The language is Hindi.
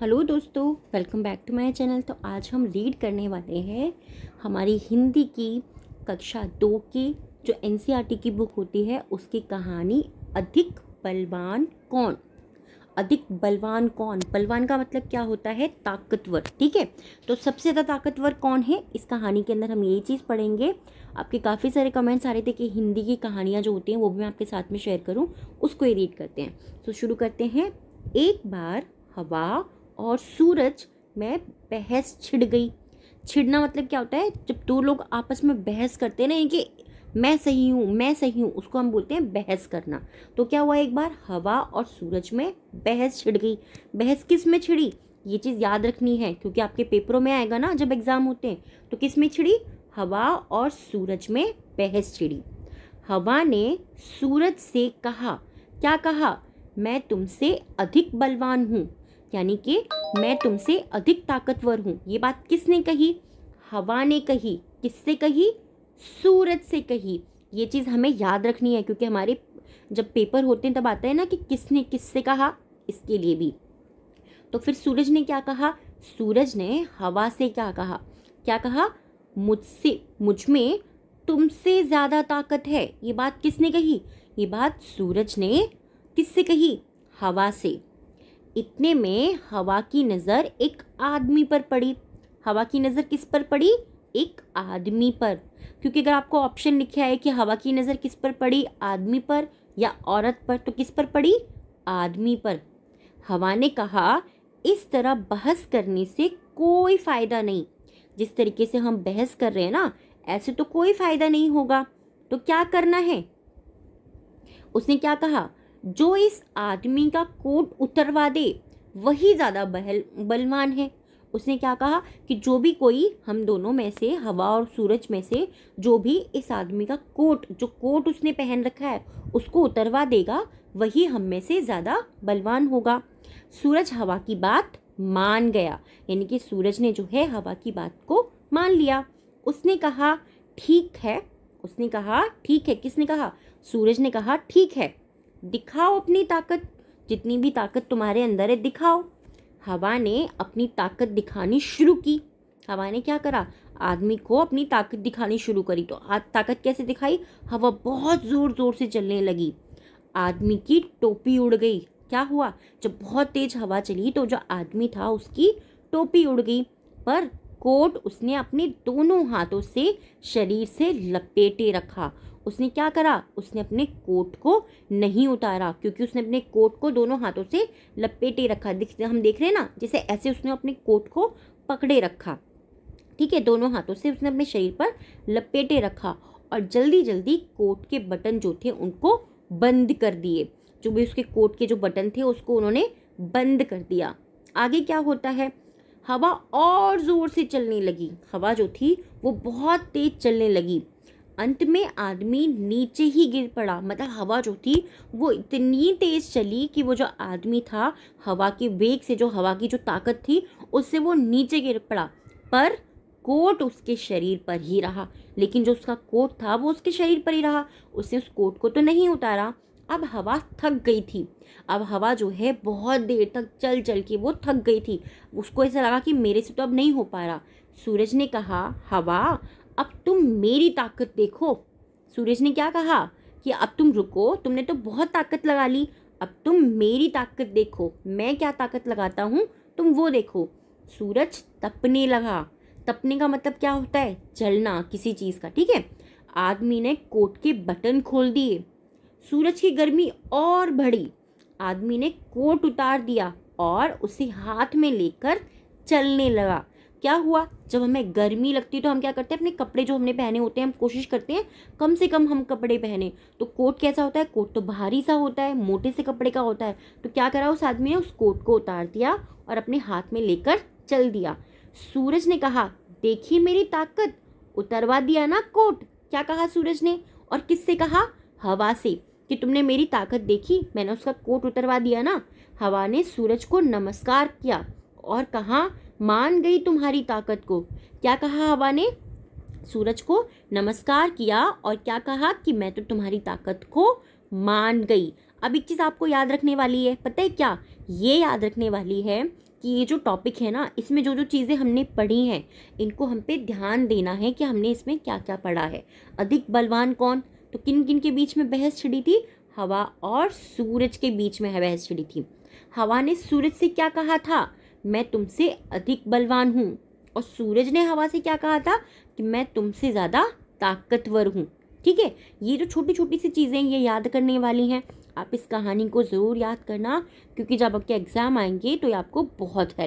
हेलो दोस्तों welcome back to my channel तो आज हम रीड करने वाले हैं हमारी हिंदी की कक्षा दो की जो एन e की बुक होती है उसकी कहानी अधिक बलवान कौन अधिक बलवान कौन बलवान का मतलब क्या होता है ताकतवर ठीक है तो सबसे ज़्यादा ताकतवर कौन है इस कहानी के अंदर हम यही चीज़ पढ़ेंगे आपके काफ़ी सारे कमेंट्स आ रहे थे कि हिंदी की कहानियाँ जो होती हैं वो भी मैं आपके साथ में शेयर करूँ उसको ही रीड करते हैं तो शुरू करते हैं एक बार हवा और सूरज में बहस छिड़ गई छिड़ना मतलब क्या होता है जब दो लोग आपस में बहस करते हैं ना कि मैं सही हूँ मैं सही हूँ उसको हम बोलते हैं बहस करना तो क्या हुआ एक बार हवा और सूरज में बहस छिड़ गई बहस किस में छिड़ी ये चीज़ याद रखनी है क्योंकि आपके पेपरों में आएगा ना जब एग्ज़ाम होते हैं तो किस में छिड़ी हवा और सूरज में बहस छिड़ी हवा ने सूरज से कहा क्या कहा मैं तुमसे अधिक बलवान हूँ यानी कि मैं तुमसे अधिक ताकतवर हूँ ये बात किसने कही हवा ने कही किससे कही सूरज से कही ये चीज़ हमें याद रखनी है क्योंकि हमारे जब पेपर होते हैं तब आता है ना कि किसने किससे कहा इसके लिए भी तो फिर सूरज ने क्या कहा सूरज ने हवा से क्या कहा क्या कहा मुझसे मुझ में तुमसे ज़्यादा ताकत है ये बात किसने कही ये बात सूरज ने किससे कही हवा से इतने में हवा की नज़र एक आदमी पर पड़ी हवा की नज़र किस पर पड़ी एक आदमी पर क्योंकि अगर आपको ऑप्शन लिखा है कि हवा की नज़र किस पर पड़ी आदमी पर या औरत पर तो किस पर पड़ी आदमी पर हवा ने कहा इस तरह बहस करने से कोई फ़ायदा नहीं जिस तरीके से हम बहस कर रहे हैं ना ऐसे तो कोई फ़ायदा नहीं होगा तो क्या करना है उसने क्या कहा जो इस आदमी का कोट उतरवा दे वही ज़्यादा बहल बलवान है उसने क्या कहा कि जो भी कोई हम दोनों में से हवा और सूरज में से जो भी इस आदमी का कोट जो कोट उसने पहन रखा है उसको उतरवा देगा वही हम में से ज़्यादा बलवान होगा सूरज हवा की बात मान गया यानी कि सूरज ने जो है हवा की बात को मान लिया उसने कहा ठीक है उसने कहा ठीक है किसने कहा सूरज ने कहा ठीक है दिखाओ अपनी ताकत जितनी भी ताकत तुम्हारे अंदर है दिखाओ हवा ने अपनी ताकत दिखानी शुरू की हवा ने क्या करा आदमी को अपनी ताकत दिखानी शुरू करी तो आज ताकत कैसे दिखाई हवा बहुत ज़ोर ज़ोर से चलने लगी आदमी की टोपी उड़ गई क्या हुआ जब बहुत तेज़ हवा चली तो जो आदमी था उसकी टोपी उड़ गई पर कोट उसने अपने दोनों हाथों से शरीर से लपेटे रखा उसने क्या करा उसने अपने कोट को नहीं उतारा क्योंकि उसने अपने कोट को दोनों हाथों से लपेटे रखा हम देख रहे हैं ना जैसे ऐसे उसने अपने कोट को पकड़े रखा ठीक है दोनों हाथों से उसने अपने शरीर पर लपेटे रखा और जल्दी जल्दी कोट के बटन जो थे उनको बंद कर दिए जो भी उसके कोट के जो बटन थे उसको उन्होंने बंद कर दिया आगे क्या होता है हवा और ज़ोर से चलने लगी हवा जो थी वो बहुत तेज़ चलने लगी अंत में आदमी नीचे ही गिर पड़ा मतलब हवा जो थी वो इतनी तेज़ चली कि वो जो आदमी था हवा के वेग से जो हवा की जो ताकत थी उससे वो नीचे गिर पड़ा पर कोट उसके शरीर पर ही रहा लेकिन जो उसका कोट था वो उसके शरीर पर ही रहा उसने उस कोट को तो नहीं उतारा अब हवा थक गई थी अब हवा जो है बहुत देर तक चल चल के वो थक गई थी उसको ऐसा लगा कि मेरे से तो अब नहीं हो पा रहा सूरज ने कहा हवा अब तुम मेरी ताकत देखो सूरज ने क्या कहा कि अब तुम रुको तुमने तो बहुत ताकत लगा ली अब तुम मेरी ताकत देखो मैं क्या ताकत लगाता हूँ तुम वो देखो सूरज तपने लगा तपने का मतलब क्या होता है जलना किसी चीज़ का ठीक है आदमी ने कोट के बटन खोल दिए सूरज की गर्मी और बढ़ी आदमी ने कोट उतार दिया और उसे हाथ में लेकर चलने लगा क्या हुआ जब हमें गर्मी लगती है तो हम क्या करते हैं अपने कपड़े जो हमने पहने होते हैं हम कोशिश करते हैं कम से कम हम कपड़े पहने तो कोट कैसा होता है कोट तो भारी सा होता है मोटे से कपड़े का होता है तो क्या करा उस आदमी ने उस कोट को उतार दिया और अपने हाथ में लेकर चल दिया सूरज ने कहा देखी मेरी ताकत उतरवा दिया ना कोट क्या कहा सूरज ने और किससे कहा हवा से कि तुमने मेरी ताकत देखी मैंने उसका कोट उतरवा दिया ना हवा ने सूरज को नमस्कार किया और कहा मान गई तुम्हारी ताकत को क्या कहा हवा ने सूरज को नमस्कार किया और क्या कहा कि मैं तो तुम्हारी ताकत को मान गई अब एक चीज़ आपको याद रखने वाली है पता है क्या ये याद रखने वाली है कि ये जो टॉपिक है ना इसमें जो जो चीज़ें हमने पढ़ी हैं इनको हम पे ध्यान देना है कि हमने इसमें क्या क्या पढ़ा है अधिक बलवान कौन तो किन किन के बीच में बहस छिड़ी थी हवा और सूरज के बीच में है बहस छिड़ी थी हवा ने सूरज से क्या कहा था मैं तुमसे अधिक बलवान हूँ और सूरज ने हवा से क्या कहा था कि मैं तुमसे ज़्यादा ताकतवर हूँ ठीक है ये जो छोटी छोटी सी चीज़ें ये याद करने वाली हैं आप इस कहानी को ज़रूर याद करना क्योंकि जब आपके एग्ज़ाम आएंगे तो ये आपको बहुत है